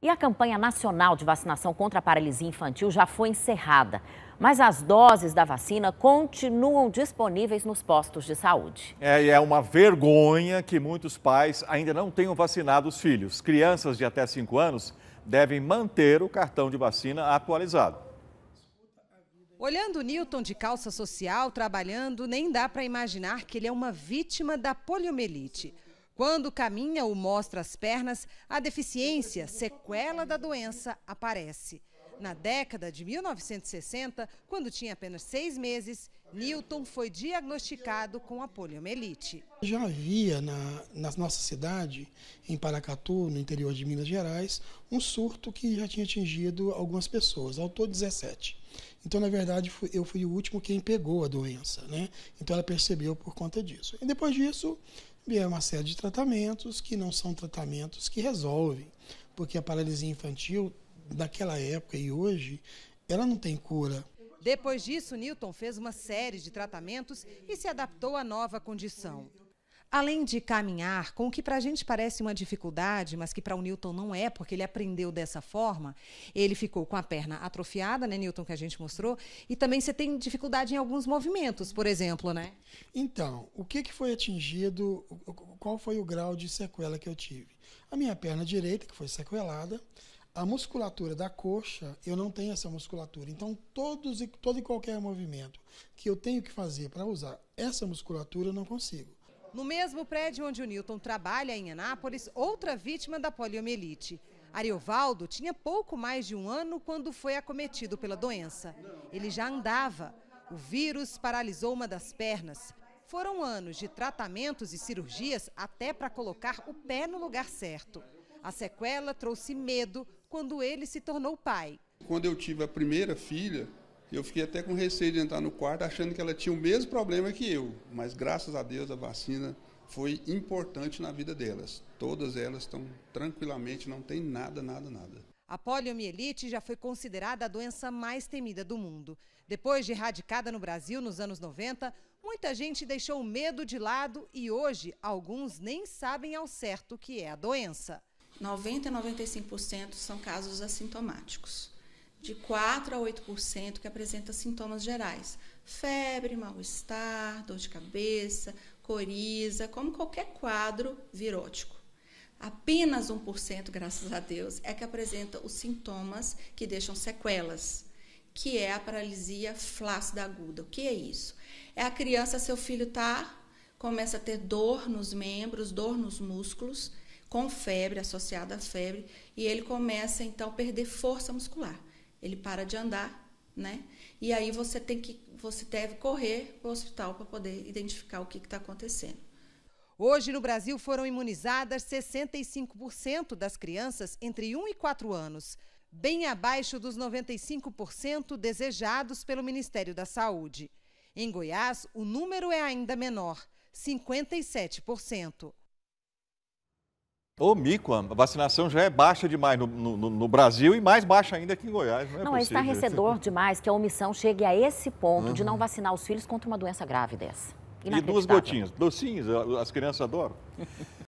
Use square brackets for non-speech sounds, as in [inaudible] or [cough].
E a campanha nacional de vacinação contra a paralisia infantil já foi encerrada, mas as doses da vacina continuam disponíveis nos postos de saúde. É, e é uma vergonha que muitos pais ainda não tenham vacinado os filhos. Crianças de até 5 anos devem manter o cartão de vacina atualizado. Olhando Newton de calça social, trabalhando, nem dá para imaginar que ele é uma vítima da poliomielite. Quando caminha ou mostra as pernas, a deficiência, sequela da doença, aparece. Na década de 1960, quando tinha apenas seis meses, Newton foi diagnosticado com a poliomielite. Já havia na, na nossa cidade, em Paracatu, no interior de Minas Gerais, um surto que já tinha atingido algumas pessoas, ao todo 17. Então, na verdade, eu fui o último quem pegou a doença, né? Então ela percebeu por conta disso. E depois disso, é uma série de tratamentos que não são tratamentos que resolvem, porque a paralisia infantil daquela época e hoje, ela não tem cura. Depois disso, Newton fez uma série de tratamentos e se adaptou à nova condição. Além de caminhar com o que para a gente parece uma dificuldade, mas que para o Newton não é, porque ele aprendeu dessa forma, ele ficou com a perna atrofiada, né, Newton, que a gente mostrou, e também você tem dificuldade em alguns movimentos, por exemplo, né? Então, o que, que foi atingido, qual foi o grau de sequela que eu tive? A minha perna direita, que foi sequelada, a musculatura da coxa, eu não tenho essa musculatura. Então, todos e, todo e qualquer movimento que eu tenho que fazer para usar essa musculatura, eu não consigo. No mesmo prédio onde o Newton trabalha, em Anápolis, outra vítima da poliomielite. Ariovaldo tinha pouco mais de um ano quando foi acometido pela doença. Ele já andava. O vírus paralisou uma das pernas. Foram anos de tratamentos e cirurgias até para colocar o pé no lugar certo. A sequela trouxe medo quando ele se tornou pai. Quando eu tive a primeira filha, eu fiquei até com receio de entrar no quarto, achando que ela tinha o mesmo problema que eu. Mas graças a Deus a vacina foi importante na vida delas. Todas elas estão tranquilamente, não tem nada, nada, nada. A poliomielite já foi considerada a doença mais temida do mundo. Depois de erradicada no Brasil nos anos 90, muita gente deixou o medo de lado e hoje alguns nem sabem ao certo o que é a doença. 90 a 95% são casos assintomáticos de 4 a 8% que apresenta sintomas gerais: febre, mal-estar, dor de cabeça, coriza, como qualquer quadro virótico. Apenas 1%, graças a Deus, é que apresenta os sintomas que deixam sequelas, que é a paralisia flácida aguda. O que é isso? É a criança, seu filho tá começa a ter dor nos membros, dor nos músculos, com febre associada à febre, e ele começa então a perder força muscular ele para de andar, né? E aí você tem que você deve correr para o hospital para poder identificar o que está acontecendo. Hoje, no Brasil, foram imunizadas 65% das crianças entre 1 e 4 anos, bem abaixo dos 95% desejados pelo Ministério da Saúde. Em Goiás, o número é ainda menor, 57%. Ô, mico, a vacinação já é baixa demais no, no, no, Brasil e mais baixa ainda aqui em Goiás. Não, é, não é né? estarrecedor demais que a omissão chegue a esse ponto uhum. de não uhum. vacinar os filhos contra uma doença grave dessa. E duas gotinhas. Docinhos, as crianças adoram. [laughs]